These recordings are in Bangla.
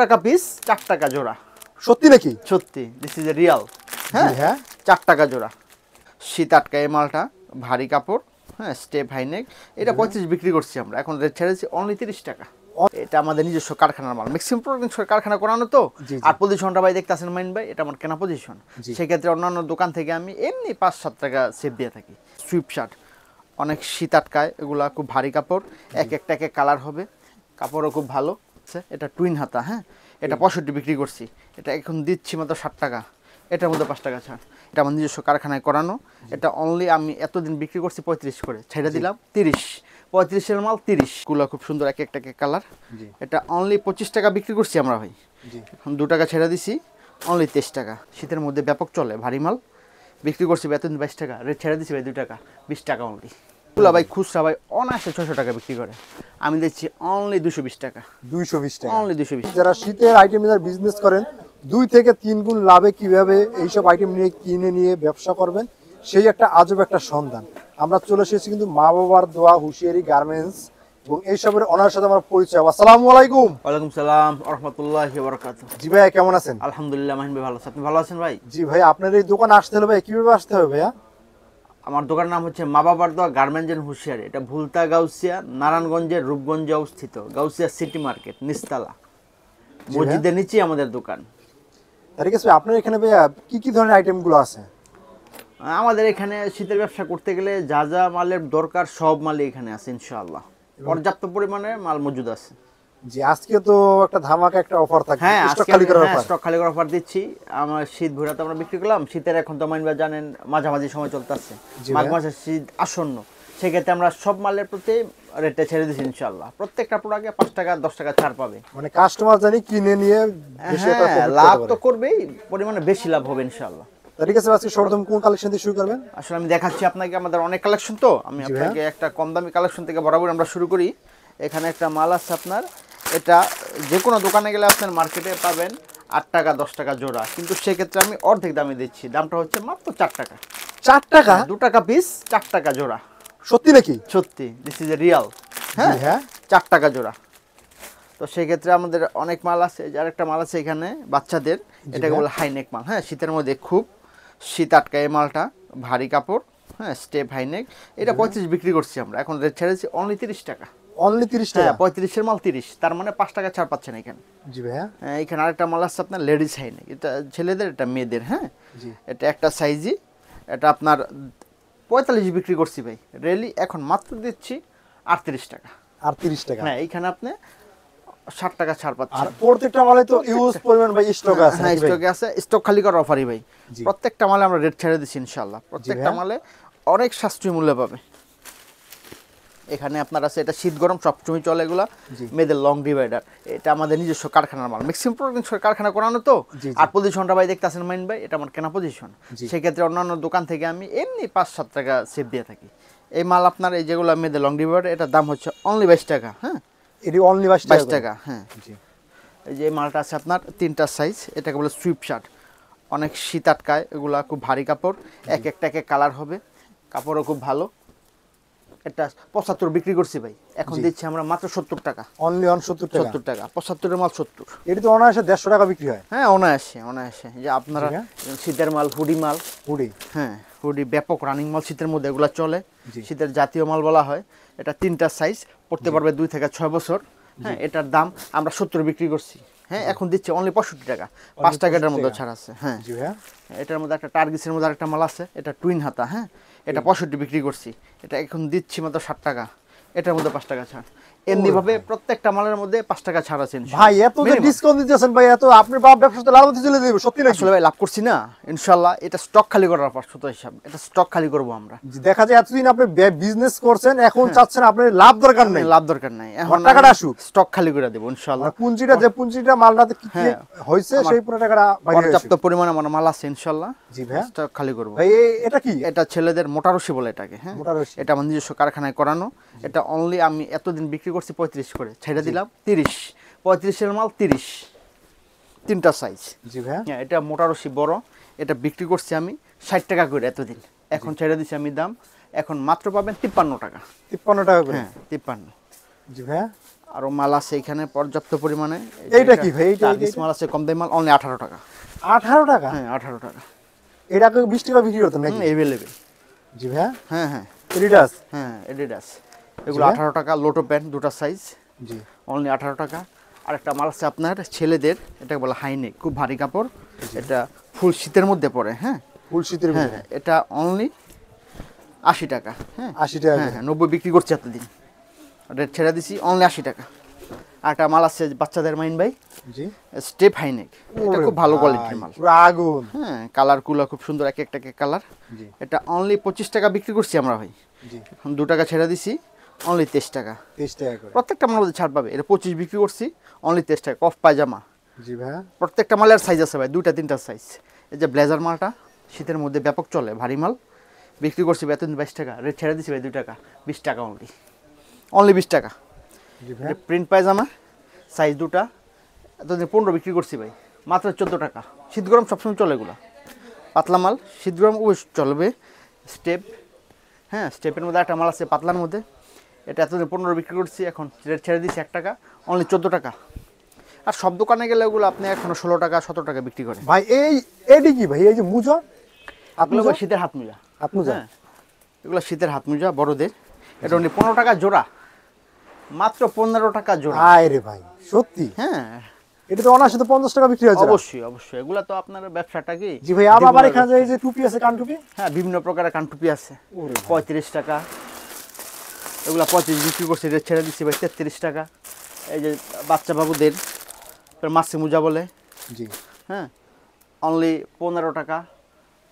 টাকা পিস চার টাকা জোড়া সত্যি নাকি সত্যি দিস ইজ এ রিয়াল হ্যাঁ হ্যাঁ চার টাকা জোড়া শীত আটকায় মালটা ভারী কাপড় হ্যাঁ স্টেপ হাইনেক এটা পঁয়ত্রিশ বিক্রি করছি আমরা এখন রেট ছেড়েছি অনলি তিরিশ টাকা এটা আমাদের নিজস্ব কারখানার মাল ম্যাক্সিমাম প্রোডাক্ট কারখানা করানো তো আর পজিশনটা ভাই দেখতে আসেন মাইন ভাই এটা আমার কেনা পজিশন সেক্ষেত্রে অন্যান্য দোকান থেকে আমি এমনি পাঁচ সাত টাকা সেভ দিয়ে থাকি সুইপ শার্ট অনেক শীত আটকায় এগুলা খুব ভারী কাপড় এক একটা এক এক কালার হবে কাপড়ও খুব ভালো আছে এটা টুইন হাতা হ্যাঁ এটা পঁয়ষট্টি বিক্রি করছি এটা এখন দিচ্ছি মাত্র ষাট টাকা এটার মধ্যে পাঁচ টাকা ছাড় এটা আমার নিজস্ব কারখানায় করানো এটা অনলি আমি এতদিন বিক্রি করছি পঁয়ত্রিশ করে ছেড়ে দিলাম তিরিশ পঁয়ত্রিশের মাল তিরিশ গুলো খুব সুন্দর এক একটা কালার এটা অনলি পঁচিশ টাকা বিক্রি করছি আমরা ভাই এখন দু টাকা ছেড়ে দিছি অনলি তেইশ টাকা শীতের মধ্যে ব্যাপক চলে ভারী মাল বিক্রি করছি বেতন বাইশ টাকা রেট ছেড়ে দিছি ভাই দু টাকা বিশ টাকা অনলি ফুলা ভাই খুচরা ভাই অনায়াসে ছশো টাকা বিক্রি করে আমি দেখছি অনলি দুশো বিশ টাকা দুইশো বিশ টাকা অনলি দুশো বিশ যারা শীতের আইটেম যারা বিজনেস করেন দুই থেকে তিন গুণ লাভে কিভাবে এইসব আইটেম নিয়ে কিনে নিয়ে ব্যবসা করবেন সেই একটা আজব একটা সন্ধান আমরা চলে এসেছি কিন্তু মা বাবার দোয়া হুঁশিয়ারি গার্মেন্টস এবং এইসবের ওনার সাথে আমার পরিচয় আসসালামু আলাইকুম ওয়ালাইকুম সালাম রহমতুল্লাহ বরকাত জি ভাই কেমন আছেন আলহামদুলিল্লাহ মাহিন ভাই ভালো আছেন আপনি ভালো আছেন ভাই জি ভাই আপনার এই দোকান আসতে হবে কিভাবে আসতে হবে ভাইয়া আমার দোকানের নাম হচ্ছে মা বাবার দোয়া গার্মেন্টস এন্ড হুঁশিয়ারি এটা ভুলতা গাউসিয়া নারায়ণগঞ্জের রূপগঞ্জে অবস্থিত গাউসিয়া সিটি মার্কেট নিস্তালা মসজিদের নিচেই আমাদের দোকান আপনার এখানে ভাইয়া কি কি ধরনের আইটেমগুলো আছে আমাদের এখানে শীতের ব্যবসা করতে গেলে যা যা মালের দরকার সব মালই এখানে আছে ইনশাআল্লাহ পর্যাপ্ত পরিমাণে মাল মজুদ আছে জি আজকে তো একটা ধামাকা একটা অফার হ্যাঁ স্টক হ্যাঁ, খালি করার অফার স্টক খালি করার অফার দিচ্ছি আমরা শীত তো আমরা বিক্রি করলাম শীতের এখন তো মাইনবা জানেন মাঝামাঝি সময় চলতেছে মাঘ মাসের শীত আসন্ন সেক্ষেত্রে আমরা সব মালের প্রতি রেটটা ছেড়ে দিচ্ছি ইনশাল্লাহ প্রত্যেকটা প্রোডাক্টে পাঁচ টাকা দশ টাকা ছাড় পাবে মানে কাস্টমার জানি কিনে নিয়ে হ্যাঁ, লাভ তো করবেই পরিমাণে বেশি লাভ হবে ইনশাল্লাহ ঠিক আছে আজকে সর্বপ্রথম কোন কালেকশন দিয়ে শুরু করবেন আসলে আমি দেখাচ্ছি আপনাকে আমাদের অনেক কালেকশন তো আমি আপনাকে একটা কম দামি কালেকশন থেকে বরাবর আমরা শুরু করি এখানে একটা মাল আছে আপনার এটা যে কোনো দোকানে গেলে আপনার মার্কেটে পাবেন আট টাকা দশ টাকা জোড়া কিন্তু সেক্ষেত্রে আমি অর্ধেক দামে দিচ্ছি দামটা হচ্ছে মাত্র চার টাকা চার টাকা হ্যাঁ, দু টাকা পিস চার টাকা জোড়া সত্যি নাকি সত্যি দিস ইজ এ রিয়াল হ্যাঁ হ্যাঁ চার টাকা জোড়া তো সেক্ষেত্রে আমাদের অনেক মাল আছে যার একটা মাল আছে এখানে বাচ্চাদের এটাকে হ্যাঁ। বলে হাইনেক মাল হ্যাঁ শীতের মধ্যে খুব শীত আটকা এই মালটা ভারী কাপড় হ্যাঁ স্টেপ হাইনেক এটা পঁয়ত্রিশ বিক্রি করছি আমরা এখন রেট ছেড়েছি অনলি তিরিশ টাকা অনলি 30 হ্যাঁ, টাকা 35 এর মাল 30 তার মানে 5 টাকা ছাড় পাচ্ছেন এখানে জি ভাইয়া হ্যাঁ, এখানে আরেকটা মাল আছে আপনার লেডিস হাইনে এটা ছেলেদের এটা মেয়েদের হ্যাঁ এটা একটা সাইজই এটা আপনার 45 বিক্রি করছি ভাই রেলি এখন মাত্র দিচ্ছি 38 টাকা 38 টাকা হ্যাঁ এখানে আপনি 60 টাকা ছাড় পাচ্ছেন আর প্রত্যেকটা মালে তো ইউজ পরিমাণ ভাই স্টক আছে হ্যাঁ স্টক আছে স্টক খালি করার অফারই ভাই প্রত্যেকটা মালে আমরা রেট ছেড়ে দিচ্ছি ইনশাআল্লাহ প্রত্যেকটা মালে অনেক সাশ্রয়ী মূল্য পাবে এখানে আপনার আছে এটা শীত গরম সবসময় চলে এগুলো মেয়েদের লং ডিভাইডার এটা আমাদের নিজস্ব কারখানার মাল ম্যাক্সিমাম কারখানা করানো তো আর পজিশনটা ভাই দেখতেছেন মাইন ভাই এটা আমার কেনা পজিশন সেক্ষেত্রে অন্যান্য দোকান থেকে আমি এমনি পাঁচ সাত টাকা সেভ দিয়ে থাকি এই মাল আপনার এই যেগুলো মেয়েদের লং ডিভাইডার এটার দাম হচ্ছে অনলি বাইশ টাকা হ্যাঁ এটি অনলি বাইশ বাইশ টাকা হ্যাঁ এই যে মালটা আছে আপনার তিনটা সাইজ এটাকে বলে সুইপ শার্ট অনেক শীত আটকায় এগুলো খুব ভারী কাপড় এক একটা কালার হবে কাপড়ও খুব ভালো এটা পঁচাত্তর বিক্রি করছি ভাই এখন দিচ্ছি আমরা মাত্র সত্তর টাকা অনলি অন সত্তর সত্তর টাকা পঁচাত্তরের মাল সত্তর এটা তো অনায়াসে দেড়শো টাকা বিক্রি হয় হ্যাঁ অনায়াসে অনায়াসে যে আপনারা হ্যাঁ। শীতের মাল হুডি মাল হুডি হ্যাঁ হুডি ব্যাপক রানিং মাল শীতের মধ্যে এগুলো চলে শীতের জাতীয় মাল বলা হয় এটা তিনটা সাইজ পড়তে পারবে দুই থেকে ছয় বছর হ্যাঁ এটার দাম আমরা সত্তর বিক্রি করছি হ্যাঁ এখন দিচ্ছে অনলি পঁয়ষট্টি টাকা পাঁচ টাকাটার মধ্যে ছাড় আছে হ্যাঁ।, হ্যাঁ এটার মধ্যে একটা টার্গিসের মধ্যে আরেকটা মাল আছে এটা টুইন হাতা হ্যাঁ এটা পঁয়ষট্টি বিক্রি করছি এটা এখন দিচ্ছি মাত্র ষাট টাকা এটার মধ্যে পাঁচ টাকা ছাড় এমনি ভাবে প্রত্যেকটা মালের মধ্যে পাঁচ টাকা ছাড় ভাই এত ডিসকাউন্ট দিতেছেন ভাই এত বাপ লাভ হতে চলে যাবে সত্যি আসলে ভাই লাভ করছি না এটা স্টক খালি করার পর শত হিসাব এটা স্টক খালি করব আমরা দেখা যায় এতদিন আপনি বিজনেস করছেন এখন হ্যাঁ। চাচ্ছেন আপনার লাভ দরকার নাই হ্যাঁ, লাভ দরকার নাই এখন টাকাটা আসুক স্টক খালি করে পুঁজিটা যে পুঁজিটা মালটাতে কি হ্যাঁ। হয়েছে সেই পুরো টাকাটা পর্যাপ্ত পরিমাণে আমার মাল আছে জি ভাই স্টক খালি করব ভাই এটা কি এটা ছেলেদের মোটা বলে এটাকে হ্যাঁ এটা আমার নিজস্ব কারখানায় করানো এটা অনলি আমি এতদিন বিক্রি করছি পঁয়ত্রিশ করে ছেড়ে দিলাম তিরিশ পঁয়ত্রিশের মাল তিরিশ তিনটা সাইজ জি ভাই হ্যাঁ এটা মোটারসি বড় এটা বিক্রি করছি আমি ষাট টাকা করে এতদিন এখন ছেড়ে দিচ্ছি আমি দাম এখন মাত্র পাবেন তিপ্পান্ন টাকা তিপ্পান্ন টাকা হ্যাঁ তিপ্পান্ন জি ভাই আরও মাল আছে এখানে পর্যাপ্ত পরিমাণে এইটা কি ভাই এইটা মাল আছে কম দামি মাল অনলি আঠারো টাকা আঠারো টাকা হ্যাঁ আঠারো টাকা এটা বিশ টাকা বিক্রি হতো না অ্যাভেলেবেল জি ভাই হ্যাঁ হ্যাঁ এডিডাস হ্যাঁ এডিডাস এগুলো আঠারো টাকা লোটো প্যান্ট দুটো সাইজ জি অনলি আঠারো টাকা আর একটা মাল আছে আপনার ছেলেদের এটাকে বলা হাইনেক খুব ভারী কাপড় এটা ফুল শীতের মধ্যে পড়ে হ্যাঁ ফুল শীতের হ্যাঁ এটা অনলি আশি টাকা হ্যাঁ আশি টাকা হ্যাঁ, হ্যাঁ নব্বই বিক্রি করছি এতদিন রেট ছেড়ে দিছি অনলি আশি টাকা আর একটা মাল আছে বাচ্চাদের মাইন ভাই জি স্টেপ হাইনেক এটা খুব ভালো কোয়ালিটির মাল আগুন হ্যাঁ কালার কুলা খুব সুন্দর এক একটা কালার এটা অনলি পঁচিশ টাকা বিক্রি করছি আমরা ভাই এখন দু টাকা ছেড়ে দিছি অনলি তেইশ টাকা তেইশ টাকা করে প্রত্যেকটা মধ্যে ছাড় পাবে এটা পঁচিশ বিক্রি করছি অনলি তেইশ টাকা কফ পায়জামা জি ভাই প্রত্যেকটা মালের সাইজ আছে ভাই দুইটা তিনটা সাইজ এই যে ব্লেজার মালটা শীতের মধ্যে ব্যাপক চলে ভারী মাল বিক্রি করছি বেতন বাইশ টাকা রেট ছেড়ে দিচ্ছি ভাই দুই টাকা বিশ টাকা অনলি অনলি বিশ টাকা প্রিন্ট পায়জামা সাইজ দুটা এতদিন পনেরো বিক্রি করছি ভাই মাত্র চোদ্দো টাকা শীত গরম সবসময় চলে এগুলো পাতলা মাল শীত গরম চলবে স্টেপ হ্যাঁ স্টেপের মধ্যে একটা মাল আছে পাতলার মধ্যে এটা এতদিন পনেরো বিক্রি করছি এখন রেট ছেড়ে দিচ্ছি এক টাকা অনলি চোদ্দো টাকা আর সব দোকানে গেলে ওগুলো আপনি এখন ষোলো টাকা সতেরো টাকা বিক্রি করেন ভাই এই এটি কি ভাই এই যে মুজা আপনি শীতের হাত মুজা হাত মুজা হ্যাঁ, এগুলো শীতের হাত মুজা বড়দের এটা অনলি পনেরো টাকা জোড়া মাত্র পনেরো টাকা জোড়া আয় রে ভাই সত্যি হ্যাঁ এটা তো অনার সাথে পঞ্চাশ টাকা বিক্রি হয়েছে অবশ্যই অবশ্যই এগুলো তো আপনার ব্যবসাটা কি জি ভাই আবার এখানে যে টুপি আছে কান টুপি হ্যাঁ বিভিন্ন প্রকারের কান টুপি আছে পঁয়ত্রিশ টাকা এগুলো পঁয়ত্রিশ বিক্রি করছে এটা ছেড়ে দিচ্ছি ভাই তেত্রিশ টাকা এই যে বাচ্চা বাবুদের মাসি মুজা বলে জি হ্যাঁ অনলি পনেরো টাকা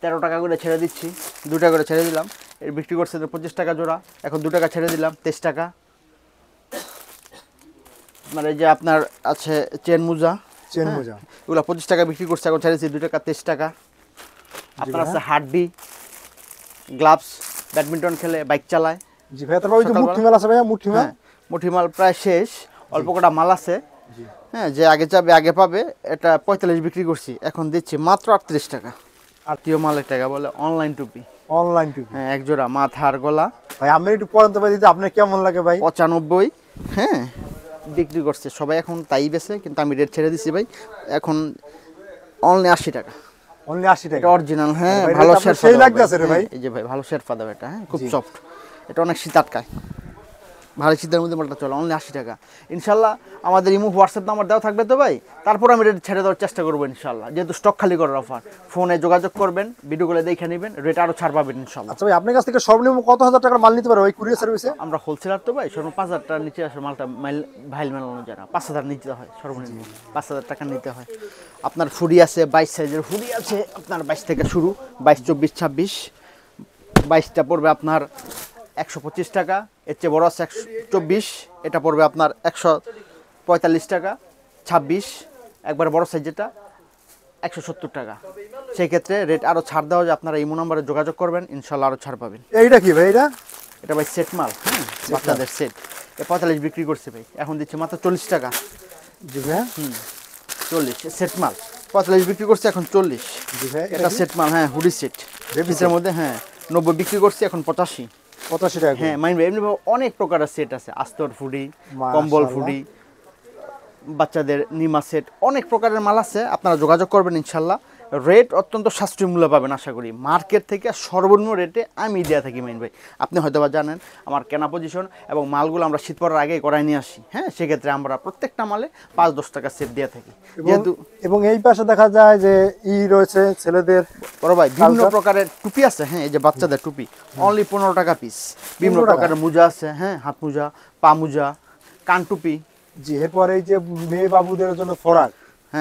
তেরো টাকা করে ছেড়ে দিচ্ছি দু টাকা করে ছেড়ে দিলাম এর বিক্রি করছে পঁচিশ টাকা জোড়া এখন দু টাকা ছেড়ে দিলাম তেইশ টাকা মানে যে আপনার আছে চেন মুজা চেন মোজা হ্যাঁ? এগুলো পঁচিশ টাকা বিক্রি করছে এখন ছেড়েছি দু টাকা তেইশ টাকা আপনার আছে হাড্ডি গ্লাভস ব্যাডমিন্টন খেলে বাইক চালায় জি ভাই তারপর ওই যে মুঠি মাল আছে ভাই মুঠি মাল হ্যাঁ, মুঠি মাল প্রায় শেষ অল্প কটা মাল আছে হ্যাঁ যে আগে যাবে আগে পাবে এটা পঁয়তাল্লিশ বিক্রি করছি এখন দিচ্ছি মাত্র আটত্রিশ টাকা আত্মীয় মালের টাকা বলে অনলাইন টুপি অনলাইন টুপি হ্যাঁ এক মাথা আর গলা ভাই আমি একটু পড়াতে পারি আপনার কেমন লাগে ভাই পঁচানব্বই হ্যাঁ বিক্রি করছে সবাই এখন তাই বেছে কিন্তু আমি রেট ছেড়ে দিছি ভাই এখন অনলি আশি টাকা অনলি আশি টাকা অরিজিনাল হ্যাঁ ভালো শেয়ার ভাই এই যে ভাই ভালো শেয়ার পাদাবে এটা হ্যাঁ খুব সফট এটা অনেক শীত আটকায় ভারী শীতের মধ্যে মালটা চলে অনলি আশি টাকা ইনশাল্লাহ আমাদের ইমুখ হোয়াটসঅ্যাপ নাম্বার দেওয়া থাকবে তো ভাই তারপর আমি রেট ছেড়ে দেওয়ার চেষ্টা করবো ইনশাল্লাহ যেহেতু স্টক খালি করার অফার ফোনে যোগাযোগ করবেন ভিডিও দেখে নেবেন রেট আরও ছাড় পাবেন ইনশাল্লাহ আচ্ছা ভাই আপনার কাছ থেকে সর্বনিম্ন কত হাজার টাকার মাল নিতে পারবে ওই কুরিয়ার সার্ভিসে আমরা হোলসেলার তো ভাই সর্বনিম্ন পাঁচ হাজার টাকার নিচে আসে মালটা মাইল ভাইল মেলানো অনুযায়ী পাঁচ হাজার নিতে হয় সর্বনিম্ন পাঁচ হাজার টাকা নিতে হয় আপনার ফুড়ি আছে বাইশ সাইজের ফুড়ি আছে আপনার বাইশ থেকে শুরু বাইশ চব্বিশ ছাব্বিশ বাইশটা পড়বে আপনার একশো পঁচিশ টাকা এর চেয়ে বড় আছে একশো চব্বিশ এটা পড়বে আপনার একশো পঁয়তাল্লিশ টাকা ছাব্বিশ একবার বড় সাইজ যেটা একশো সত্তর টাকা সেই ক্ষেত্রে রেট আরও ছাড় দেওয়া হয় আপনারা ইমো নাম্বারে যোগাযোগ করবেন ইনশাল্লাহ আরও ছাড় পাবেন এইটা কি ভাই এটা এটা ভাই সেট মাল হ্যাঁ বাচ্চাদের সেট এ পঁয়তাল্লিশ বিক্রি করছে ভাই এখন দিচ্ছে মাত্র চল্লিশ টাকা জি ভাই হুম চল্লিশ সেট মাল পঁয়তাল্লিশ বিক্রি করছে এখন চল্লিশ জি ভাই এটা সেট মাল হ্যাঁ হুডি সেট পিসের মধ্যে হ্যাঁ নব্বই বিক্রি করছে এখন পঁচাশি হ্যাঁ, অনেক প্রকারের সেট আছে আস্তর ফুডি কম্বল ফুডি বাচ্চাদের নিমা সেট অনেক প্রকারের মাল আছে আপনারা যোগাযোগ করবেন ইনশাল্লাহ রেট অত্যন্ত সাশ্রয়ী মূল্য পাবেন আশা করি মার্কেট থেকে সর্বনিম্ন রেটে আমি দেওয়া থাকি মেন ভাই আপনি হয়তো বা জানেন আমার কেনা পজিশন এবং মালগুলো আমরা শীত পড়ার আগে করাই নিয়ে আসি হ্যাঁ সেক্ষেত্রে আমরা প্রত্যেকটা মালে পাঁচ দশ টাকা সেভ দেওয়া থাকি যেহেতু এবং এই পাশে দেখা যায় যে ই রয়েছে ছেলেদের বড় ভাই বিভিন্ন প্রকারের টুপি আছে হ্যাঁ এই যে বাচ্চাদের টুপি অনলি পনেরো টাকা পিস বিভিন্ন প্রকারের মোজা আছে হ্যাঁ হাত মোজা পা মোজা কান টুপি জি এরপরে এই যে মেয়ে বাবুদের জন্য ফরাক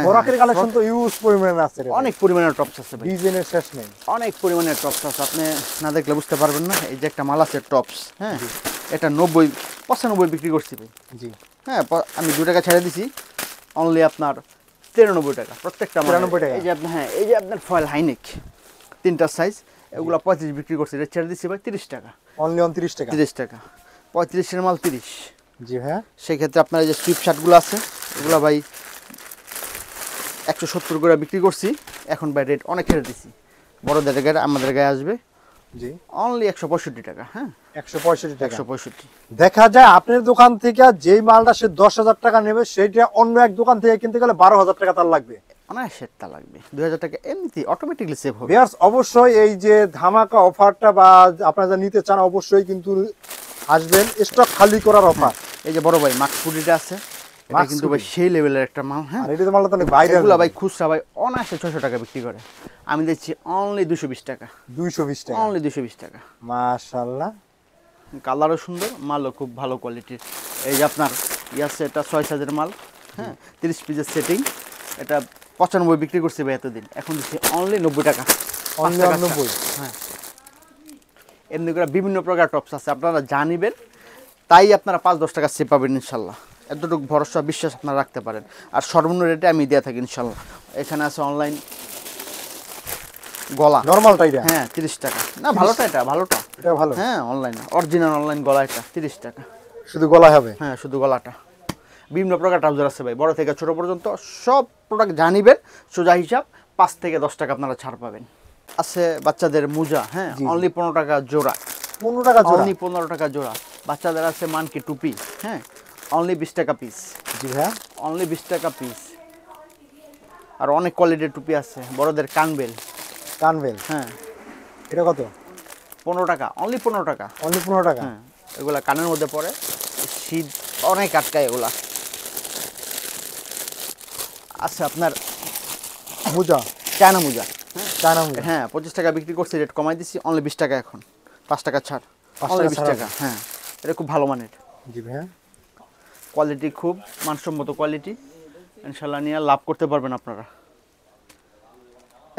বোরাকের হ্যাঁ, কালেকশন হ্যাঁ। তো ইউজ পরিমাণে আছে অনেক পরিমাণের টপস আছে ডিজাইনের শেষ নেই অনেক পরিমাণের টপস আছে আপনি না দেখলে বুঝতে পারবেন না এই যে একটা মাল আছে টপস হ্যাঁ এটা নব্বই পঁচানব্বই বিক্রি করছি ভাই জি হ্যাঁ আমি দু টাকা ছেড়ে দিছি অনলি আপনার তিরানব্বই টাকা প্রত্যেকটা তিরানব্বই টাকা এই যে আপনার হ্যাঁ এই যে আপনার ফয়েল হাইনিক তিনটা সাইজ এগুলো পঁয়ত্রিশ বিক্রি করছি এটা ছেড়ে দিচ্ছি ভাই তিরিশ টাকা অনলি অন টাকা তিরিশ টাকা পঁয়ত্রিশের মাল তিরিশ জি হ্যাঁ সেক্ষেত্রে আপনার এই যে সুইপ শার্টগুলো আছে এগুলো ভাই একশো সত্তর করে বিক্রি করছি এখন ভাই রেট অনেক ছেড়ে দিছি বড়দের গায়ে আমাদের গায়ে আসবে অনলি একশো পঁয়ষট্টি টাকা হ্যাঁ একশো পঁয়ষট্টি একশো পঁয়ষট্টি দেখা যায় আপনার দোকান থেকে যেই মালটা সে দশ হাজার টাকা নেবে সেইটা অন্য এক দোকান থেকে কিনতে গেলে বারো হাজার টাকা তার লাগবে লাগবে হাজার টাকা অটোমেটিকলি সেভ হবে অবশ্যই এই যে ধামাকা অফারটা বা আপনারা যা নিতে চান অবশ্যই কিন্তু আসবেন স্টক খালি করার অফার হ্যাঁ। এই যে বড় ভাই মাক্স আছে এটা কিন্তু ভাই সেই লেভেলের একটা মাল হ্যাঁ এটা তো অনেক বাইরে এগুলো ভাই খুচরা ভাই অনায়াসে ছশো টাকা বিক্রি করে আমি অনলি দুশো বিশ টাকা বিশ টাকা অনলি দুশো বিশ টাকা মাশাল্লাহ কালারও সুন্দর মালও খুব ভালো কোয়ালিটির এই যে আপনার ইয়াসে এটা ছয় সাইজের মাল হ্যাঁ তিরিশ পিসের সেটিং এটা পঁচানব্বই বিক্রি করছে ভাই এতদিন এখন দিচ্ছি অনলি নব্বই টাকা অনলি নব্বই হ্যাঁ এমনি করে বিভিন্ন প্রকার টপস আছে আপনারা জানিবেন তাই আপনারা পাঁচ দশ টাকা সে পাবেন ইনশাল্লাহ এতটুকু ভরসা বিশ্বাস আপনারা রাখতে পারেন আর সর্বনিম্ন রেটে আমি দেওয়া থাকি ইনশাল্লাহ এখানে আছে অনলাইন গলা নর্মালটা এটা হ্যাঁ 30 টাকা না ভালোটা এটা ভালোটা এটা ভালো হ্যাঁ অনলাইন অরিজিনাল অনলাইন গলা এটা 30 টাকা শুধু গলা হবে হ্যাঁ শুধু গলাটা বিভিন্ন প্রকার ট্রাউজার আছে ভাই বড় থেকে ছোট পর্যন্ত সব প্রোডাক্ট জানিবেন সোজা হিসাব 5 থেকে 10 টাকা আপনারা ছাড় পাবেন আছে বাচ্চাদের মোজা হ্যাঁ অনলি 15 টাকা জোড়া 15 টাকা জোড়া অনলি 15 টাকা জোড়া বাচ্চাদের আছে মানকি টুপি হ্যাঁ অনলি বিশ টাকা পিস জি হ্যাঁ অনলি বিশ টাকা পিস আর অনেক কোয়ালিটির টুপি আছে বড়দের কানবেল কানবেল হ্যাঁ এটা কত পনেরো টাকা অনলি পনেরো টাকা অনলি পনেরো টাকা হ্যাঁ এগুলা কানের মধ্যে পড়ে শীত অনেক আটকায় এগুলা আচ্ছা আপনার মুজা চায়না মুজা চায়না মুজা হ্যাঁ পঁচিশ টাকা বিক্রি করছি রেট কমাই দিচ্ছি অনলি বিশ টাকা এখন পাঁচ টাকা ছাড় অনলি বিশ টাকা হ্যাঁ এটা খুব ভালো মানের জি হ্যাঁ কোয়ালিটি খুব মানসম্মত কোয়ালিটি ইনশাল্লাহ নিয়ে লাভ করতে পারবেন আপনারা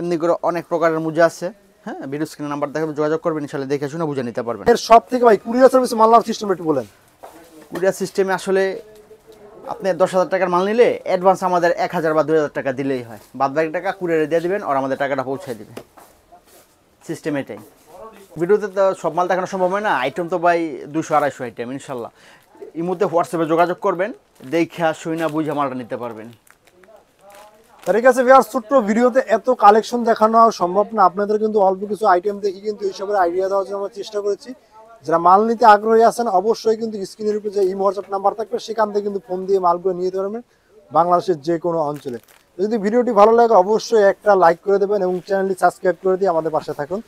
এমনি করে অনেক প্রকারের মুজা আছে হ্যাঁ ভিডিও স্ক্রিনে নাম্বার দেখাবেন যোগাযোগ করবেন ইনশাল্লাহ দেখে শুনে বুঝে নিতে পারবেন এর সব থেকে ভাই কুরিয়ার সার্ভিস মাল সিস্টেম একটু বলেন কুরিয়ার সিস্টেমে আসলে আপনি দশ হাজার টাকার মাল নিলে অ্যাডভান্স আমাদের এক হাজার বা দুই হাজার টাকা দিলেই হয় বাদ বাকি টাকা কুরিয়ারে দিয়ে দেবেন আর আমাদের টাকাটা পৌঁছে দেবে সিস্টেম এটাই ভিডিওতে তো সব মাল দেখানো সম্ভব হয় না আইটেম তো ভাই দুশো আড়াইশো আইটেম ইনশাল্লাহ এই মধ্যে হোয়াটসঅ্যাপে যোগাযোগ করবেন দেখে শুইনা বুঝে মালটা নিতে পারবেন ঠিক আছে ভিয়ার ছোট্ট ভিডিওতে এত কালেকশন দেখানো সম্ভব না আপনাদের কিন্তু অল্প কিছু আইটেম দেখে কিন্তু এইসবের আইডিয়া দেওয়ার জন্য আমরা চেষ্টা করেছি যারা মাল নিতে আগ্রহী আছেন অবশ্যই কিন্তু স্ক্রিনের উপরে যে ইমো হোয়াটসঅ্যাপ নাম্বার থাকবে সেখান থেকে কিন্তু ফোন দিয়ে মালগুলো নিয়ে যেতে পারবেন বাংলাদেশের যে কোনো অঞ্চলে যদি ভিডিওটি ভালো লাগে অবশ্যই একটা লাইক করে দেবেন এবং চ্যানেলটি সাবস্ক্রাইব করে দিয়ে আমাদের পাশে থাকুন